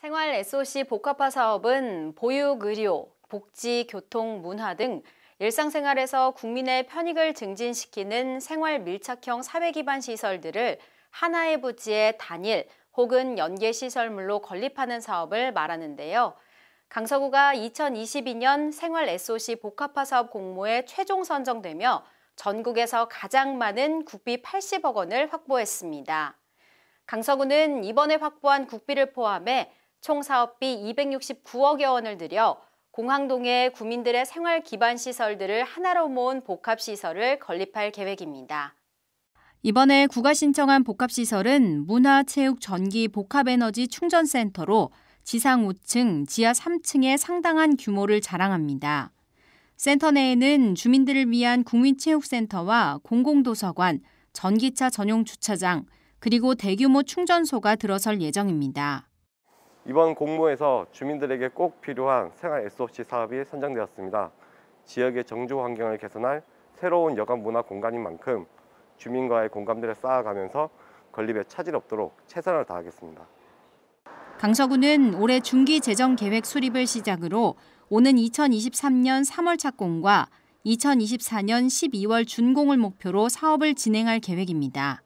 생활 SOC 복합화 사업은 보육, 의료, 복지, 교통, 문화 등 일상생활에서 국민의 편익을 증진시키는 생활 밀착형 사회 기반 시설들을 하나의 부지에 단일 혹은 연계 시설물로 건립하는 사업을 말하는데요. 강서구가 2022년 생활 SOC 복합화 사업 공모에 최종 선정되며 전국에서 가장 많은 국비 80억 원을 확보했습니다. 강서구는 이번에 확보한 국비를 포함해 총 사업비 269억여 원을 들여 공항동의 구민들의 생활 기반 시설들을 하나로 모은 복합시설을 건립할 계획입니다. 이번에 구가 신청한 복합시설은 문화체육 전기 복합에너지 충전센터로 지상 5층, 지하 3층의 상당한 규모를 자랑합니다. 센터 내에는 주민들을 위한 국민체육센터와 공공도서관, 전기차 전용 주차장, 그리고 대규모 충전소가 들어설 예정입니다. 이번 공모에서 주민들에게 꼭 필요한 생활 SOC 사업이 선정되었습니다. 지역의 정조 환경을 개선할 새로운 여관 문화 공간인 만큼 주민과의 공감대를 쌓아가면서 건립에 차질 없도록 최선을 다하겠습니다. 강서구는 올해 중기 재정 계획 수립을 시작으로 오는 2023년 3월 착공과 2024년 12월 준공을 목표로 사업을 진행할 계획입니다.